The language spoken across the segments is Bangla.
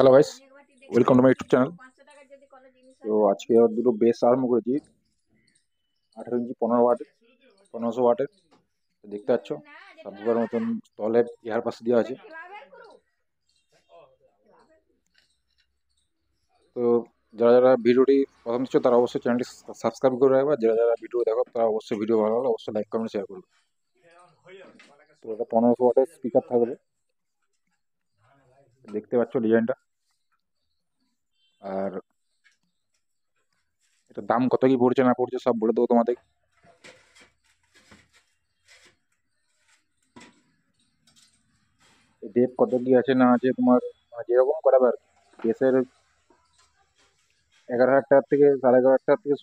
hello guys welcome to my YouTube channel তো আজকে আবার দুটো বেস আরম্ভ করেছি আঠেরো ইঞ্চি পনেরো ওয়াটের পনেরোশো ওয়াটের দেখতে পাচ্ছ সাবুকার মতন তলের এয়ার পাশে দেওয়া আছে তো যারা যারা ভিডিওটি প্রথম দিচ্ছ তারা অবশ্যই চ্যানেলটি সাবস্ক্রাইব করে রাখবে যারা যারা ভিডিও দেখো তারা অবশ্যই ভিডিও ভালো লাগলে অবশ্যই লাইক কমেন্ট শেয়ার করবে তো এটা পনেরোশো ওয়াটের স্পিকার থাকবে দেখতে পাচ্ছ ডিজাইনটা আর এটা দাম কত কি পড়ছে না পড়ছে সব বলে দাও তোমাদের এই দেব কত কি আছে না আছে তোমার মানে এরকম করা বার গ্যাসের 11 হেক্টর থেকে 15 হেক্টর থেকে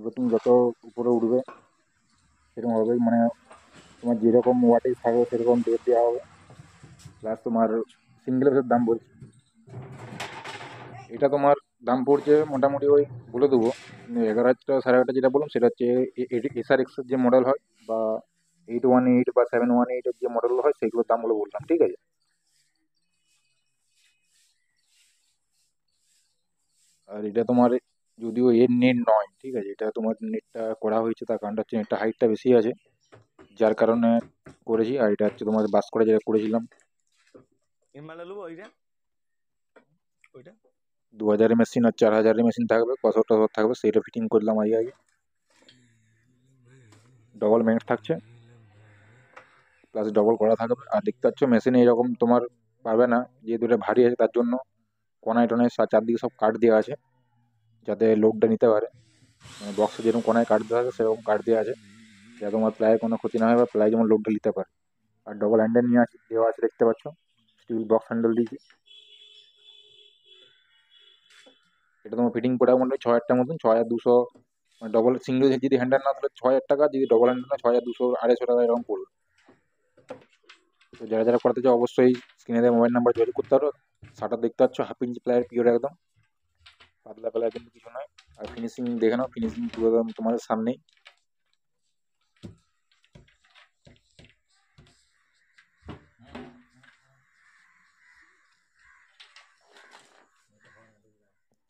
যত তুমি যত উপরে উঠবে এরকম হবে মানে তোমার যেরকম মোটা থাকবে সেরকম দেব দেয়া হবে আর তোমার সিঙ্গেল এর দাম বল এটা তোমার দাম পড়ছে মোটামুটি ওই বলে দেবো এগারো হাজারটা সাড়ে এগারোটা যেটা বললাম সেটা হচ্ছে এস আর এক্সের যে মডেল হয় বা এইট ওয়ান এইট বা সেভেন ওয়ান এইটের যে মডেলগুলো হয় সেগুলোর দামগুলো বললাম ঠিক আছে আর এটা তোমার যদিও এর নেট নয় ঠিক আছে এটা তোমার নেটটা করা হয়েছে তার কারণটা হচ্ছে নেটটা হাইটটা বেশি আছে যার কারণে করেছি আর এটা হচ্ছে তোমার বাস করে যেটা করেছিলাম ওইটা দু হাজারের মেশিন আর চার হাজারের মেশিন থাকবে কসর টসর থাকবে সেইটা ফিটিং করলাম আগে আগে ডবল ম্যাগনেট থাকছে প্লাস ডবল করা থাকবে আর দেখতে পাচ্ছ মেশিনে এরকম তোমার পারবে না যে দুটো ভারী আছে তার জন্য কোনায় টোনায় চারদিকে সব কাঠ দেওয়া আছে যাতে লোডটা নিতে পারে মানে বক্সে যেরকম কোনায় কাঠ দেওয়া আছে সেরকম কাঠ দেওয়া আছে যাতে তোমার প্লায়ের কোনো ক্ষতি না হয় বা প্লায় যেমন লোডটা নিতে পারে আর ডবল হ্যান্ডেল নিয়ে আছে দেওয়া আছে দেখতে পাচ্ছ স্টিল বক্স হ্যান্ডেল দিয়েছি এটা তোমার ফিটিং প্রোডাক্ট মনে হয় ছ হাজার মতন ছ হাজার দুশো মানে ডবল সিঙ্গেল যদি হ্যান্ডার না তাহলে ছ হাজার টাকা যদি ডবল হ্যান্ডার না ছ হাজার দুশো আড়াইশো টাকা এরকম পড়বে তো যারা যারা করাতে চাও অবশ্যই স্ক্রিনে দেওয়া মোবাইল নাম্বার যোগাযোগ করতে পারো শার্টার দেখতে পাচ্ছ হাফ ইঞ্চি প্লায়ার পিওর একদম পাতলা প্লায়ার কিন্তু কিছু নয় আর ফিনিশিং দেখে নাও ফিনিশিং পুরো তোমাদের সামনেই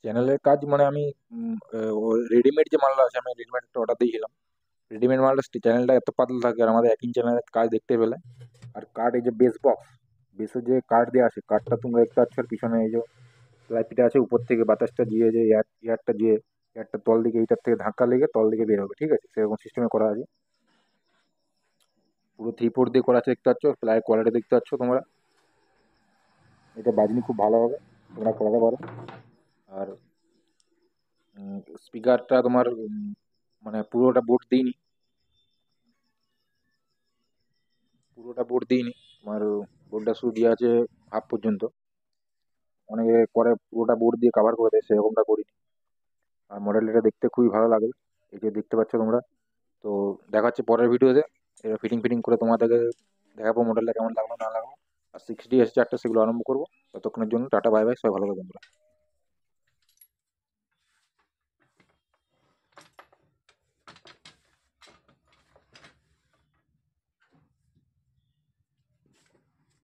চ্যানেলের কাজ মানে আমি রেডিমেড যে মালটা আছে আমি রেডিমেড একটা অর্ডার দিয়েছিলাম রেডিমেড মালটা চ্যানেলটা এত পাতলা থাকে আর আমাদের এক ইঞ্চ চ্যানেলের কাজ দেখতে পেলে আর কার্ড এই যে বেস বক্স বেসের যে কার্ড দেওয়া আছে কার্ডটা তোমরা দেখতে পাচ্ছ আর পিছনে এই যে লাইপিটা আছে উপর থেকে বাতাসটা দিয়ে যে এয়ারটা দিয়ে এয়ারটা তল দিকে এইটার থেকে ধাক্কা লেগে তল দিকে বের হবে ঠিক আছে সেরকম সিস্টেমে করা আছে পুরো থ্রি ফোর দিয়ে করা আছে দেখতে পাচ্ছ প্লায়ের কোয়ালিটি দেখতে পাচ্ছ তোমরা এটা বাজনি খুব ভালো হবে তোমরা করাতে পারো আর স্পিকারটা তোমার মানে পুরোটা বোর্ড দিইনি পুরোটা বোর্ড দিইনি তোমার বোর্ডটা শুধু দিয়ে আছে হাফ পর্যন্ত অনেকে করে পুরোটা বোর্ড দিয়ে কাভার করে দেয় সেরকমটা করিনি আর মডেলটা দেখতে খুবই ভালো লাগে এই যে দেখতে পাচ্ছ তোমরা তো দেখা হচ্ছে পরের ভিডিওতে এটা ফিটিং ফিটিং করে তোমাদেরকে দেখাবো মডেলটা কেমন লাগলো না লাগলো আর সিক্সটি এসে চারটা সেগুলো আরম্ভ করবো ততক্ষণের জন্য টাটা বাই বাই সবাই ভালো থাকবেন তোমরা